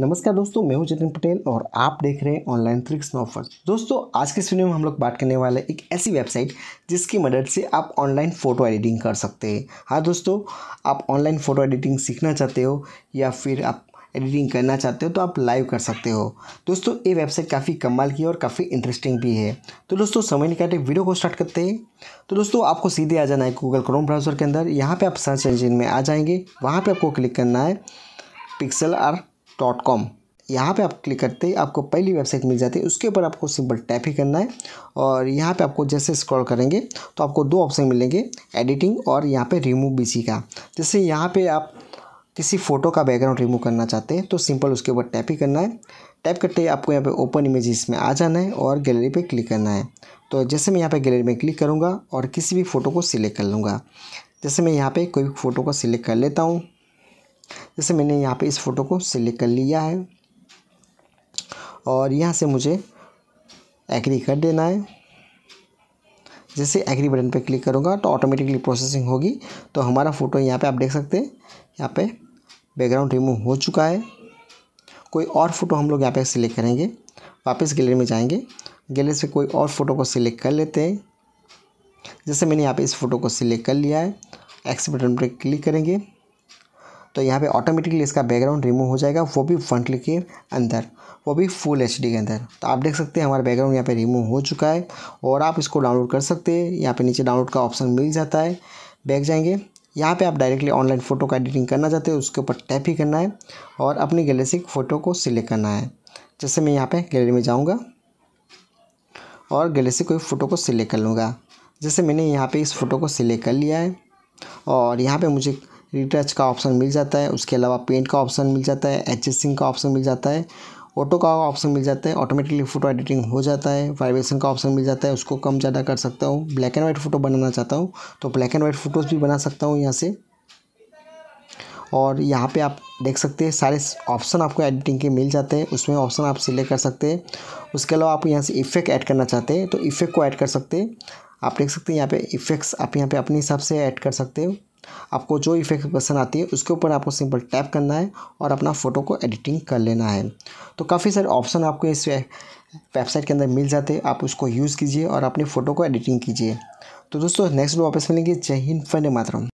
नमस्कार दोस्तों मैं हूं जतिन पटेल और आप देख रहे हैं ऑनलाइन ट्रिक्स ऑफर दोस्तों आज के वीडियो में हम लोग बात करने वाले एक ऐसी वेबसाइट जिसकी मदद से आप ऑनलाइन फ़ोटो एडिटिंग कर सकते हैं हाँ दोस्तों आप ऑनलाइन फ़ोटो एडिटिंग सीखना चाहते हो या फिर आप एडिटिंग करना चाहते हो तो आप लाइव कर सकते हो दोस्तों ये वेबसाइट काफ़ी कमाल की है और काफ़ी इंटरेस्टिंग भी है तो दोस्तों समय निकालते वीडियो को स्टार्ट करते हैं तो दोस्तों आपको सीधे आ जाना है गूगल क्रोम ब्राउज़र के अंदर यहाँ पे आप सर्च इंजिन में आ जाएंगे वहाँ पे आपको क्लिक करना है पिक्सल आर डॉट कॉम यहाँ पर आप क्लिक करते ही आपको पहली वेबसाइट मिल जाती है उसके ऊपर आपको सिंपल टैप ही करना है और यहाँ पे आपको जैसे स्क्रॉल करेंगे तो आपको दो ऑप्शन मिलेंगे एडिटिंग और यहाँ पे रिमूव बीसी का जैसे यहाँ पे आप किसी फ़ोटो का बैकग्राउंड रिमूव करना चाहते हैं तो सिंपल उसके ऊपर टैप ही करना है टैप करते ही आपको यहाँ पर ओपन इमेजेस में आ जाना है और गैलरी पर क्लिक करना है तो जैसे मैं यहाँ पर गैलरी में क्लिक करूँगा और किसी भी फ़ोटो को सिलेक्ट कर लूँगा जैसे मैं यहाँ पर कोई भी फ़ोटो को सिलेक्ट कर लेता हूँ जैसे मैंने यहाँ पे इस फ़ोटो को सिलेक्ट कर लिया है और यहाँ से मुझे एग्री कर देना है जैसे एग्री बटन पे क्लिक करूँगा तो ऑटोमेटिकली प्रोसेसिंग होगी तो हमारा फ़ोटो यहाँ पे आप देख सकते हैं यहाँ पे बैकग्राउंड रिमूव हो चुका है कोई और फ़ोटो हम लोग यहाँ पे सिलेक्ट करेंगे वापस गैलरी में जाएंगे गैलरी से कोई और फ़ोटो को सिलेक्ट कर लेते हैं जैसे मैंने यहाँ पे इस फ़ोटो को सिलेक्ट कर लिया है एक्स बटन पर क्लिक करेंगे तो यहाँ पे ऑटोमेटिकली इसका बैकग्राउंड रिमूव हो जाएगा वो भी वन क्लिक के अंदर वो भी फुल एच के अंदर तो आप देख सकते हैं हमारा बैकग्राउंड यहाँ पे रिमूव हो चुका है और आप इसको डाउनलोड कर सकते हैं यहाँ पे नीचे डाउनलोड का ऑप्शन मिल जाता है बैक जाएंगे यहाँ पे आप डायरेक्टली ऑनलाइन फ़ोटो का एडिटिंग करना चाहते हो उसके ऊपर टैप ही करना है और अपनी गैलरी से फ़ोटो को सिलेक्ट करना है जैसे मैं यहाँ पर गैलरी में जाऊँगा और गैलरी से कोई फ़ोटो को सिलेक्ट कर लूँगा जैसे मैंने यहाँ पर इस फ़ोटो को सिलेक्ट कर लिया है और यहाँ पर मुझे रिटच का ऑप्शन मिल जाता है उसके अलावा पेंट का ऑप्शन मिल जाता है एडजस्टिंग का ऑप्शन मिल जाता है ऑटो का ऑप्शन मिल जाता है ऑटोमेटिकली फ़ोटो एडिटिंग हो जाता है वाइब्रेशन का ऑप्शन मिल जाता है उसको कम ज़्यादा कर सकता हूँ ब्लैक एंड वाइट फ़ोटो बनाना चाहता हूँ तो ब्लैक एंड वाइट फ़ोटोज़ भी बना सकता हूँ यहाँ से और यहाँ पे आप देख सकते हैं सारे ऑप्शन आपको एडिटिंग के मिल जाते हैं उसमें ऑप्शन आप सिलेक्ट कर सकते हैं उसके अलावा आप यहाँ से इफेक्ट ऐड करना चाहते हैं तो इफेक्ट को ऐड कर सकते हैं आप देख सकते हैं यहाँ पे इफेक्ट्स आप यहाँ पे अपने हिसाब से ऐड कर सकते हो आपको जो इफेक्ट पसंद आती है उसके ऊपर आपको सिंपल टैप करना है और अपना फ़ोटो को एडिटिंग कर लेना है तो काफ़ी सारे ऑप्शन आपको इस वेबसाइट के अंदर मिल जाते हैं आप उसको यूज़ कीजिए और अपनी फ़ोटो को एडिटिंग कीजिए तो दोस्तों नेक्स्ट वीडियो वापस मिलेंगे जय हिंद फंड मातरम